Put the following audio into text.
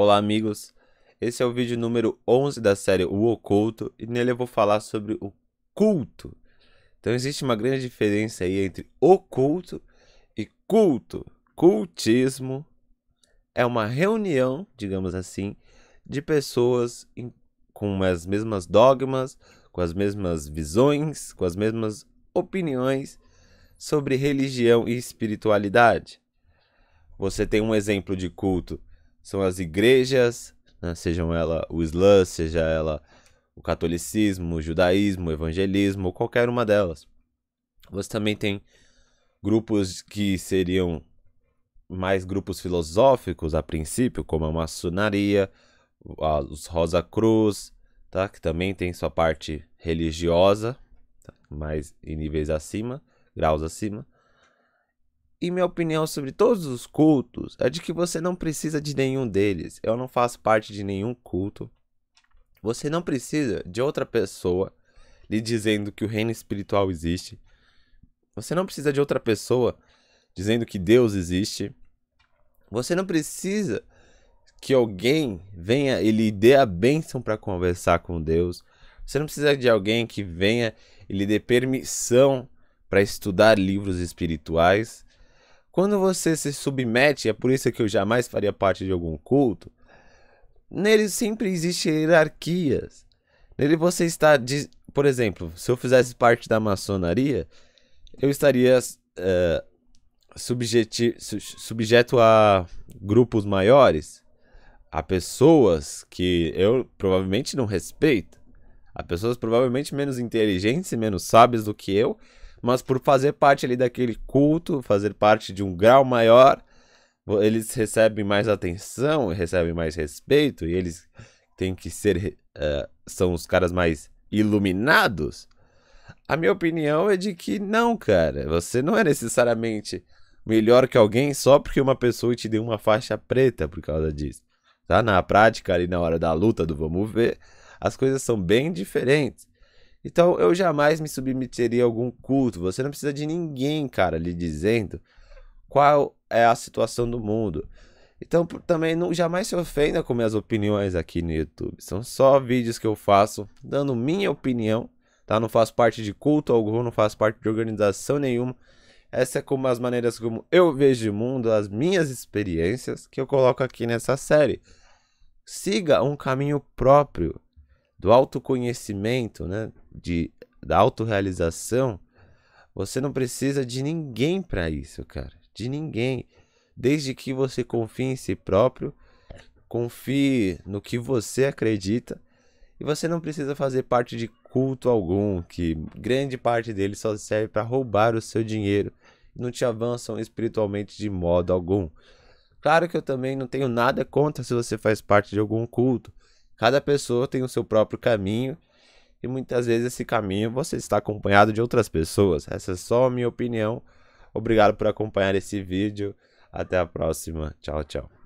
Olá amigos, esse é o vídeo número 11 da série O Oculto e nele eu vou falar sobre o culto. Então existe uma grande diferença aí entre oculto e culto. Cultismo é uma reunião, digamos assim, de pessoas em, com as mesmas dogmas, com as mesmas visões, com as mesmas opiniões sobre religião e espiritualidade. Você tem um exemplo de culto são as igrejas, né? sejam ela o Islã, seja ela o catolicismo, o judaísmo, o evangelismo, ou qualquer uma delas. Você também tem grupos que seriam mais grupos filosóficos a princípio, como a maçonaria, os Rosa Cruz, tá? que também tem sua parte religiosa, tá? mais em níveis acima, graus acima. E minha opinião sobre todos os cultos é de que você não precisa de nenhum deles. Eu não faço parte de nenhum culto. Você não precisa de outra pessoa lhe dizendo que o reino espiritual existe. Você não precisa de outra pessoa dizendo que Deus existe. Você não precisa que alguém venha e lhe dê a bênção para conversar com Deus. Você não precisa de alguém que venha e lhe dê permissão para estudar livros espirituais. Quando você se submete, é por isso que eu jamais faria parte de algum culto, nele sempre existe hierarquias. Nele você está. De... Por exemplo, se eu fizesse parte da maçonaria, eu estaria eh, subjeti... subjeto a grupos maiores, a pessoas que eu provavelmente não respeito, a pessoas provavelmente menos inteligentes e menos sábias do que eu, mas por fazer parte ali daquele culto, fazer parte de um grau maior, eles recebem mais atenção, recebem mais respeito e eles têm que ser uh, são os caras mais iluminados. A minha opinião é de que não, cara, você não é necessariamente melhor que alguém só porque uma pessoa te deu uma faixa preta por causa disso. Tá na prática ali na hora da luta do vamos ver, as coisas são bem diferentes. Então eu jamais me submeteria a algum culto. Você não precisa de ninguém, cara, lhe dizendo qual é a situação do mundo. Então também não jamais se ofenda com minhas opiniões aqui no YouTube. São só vídeos que eu faço dando minha opinião, tá? Não faço parte de culto algum, não faço parte de organização nenhuma. Essa é como as maneiras como eu vejo o mundo, as minhas experiências que eu coloco aqui nessa série. Siga um caminho próprio do autoconhecimento, né? de, da autorrealização, você não precisa de ninguém para isso, cara. De ninguém. Desde que você confie em si próprio, confie no que você acredita e você não precisa fazer parte de culto algum, que grande parte dele só serve para roubar o seu dinheiro e não te avançam espiritualmente de modo algum. Claro que eu também não tenho nada contra se você faz parte de algum culto. Cada pessoa tem o seu próprio caminho e muitas vezes esse caminho você está acompanhado de outras pessoas. Essa é só a minha opinião. Obrigado por acompanhar esse vídeo. Até a próxima. Tchau, tchau.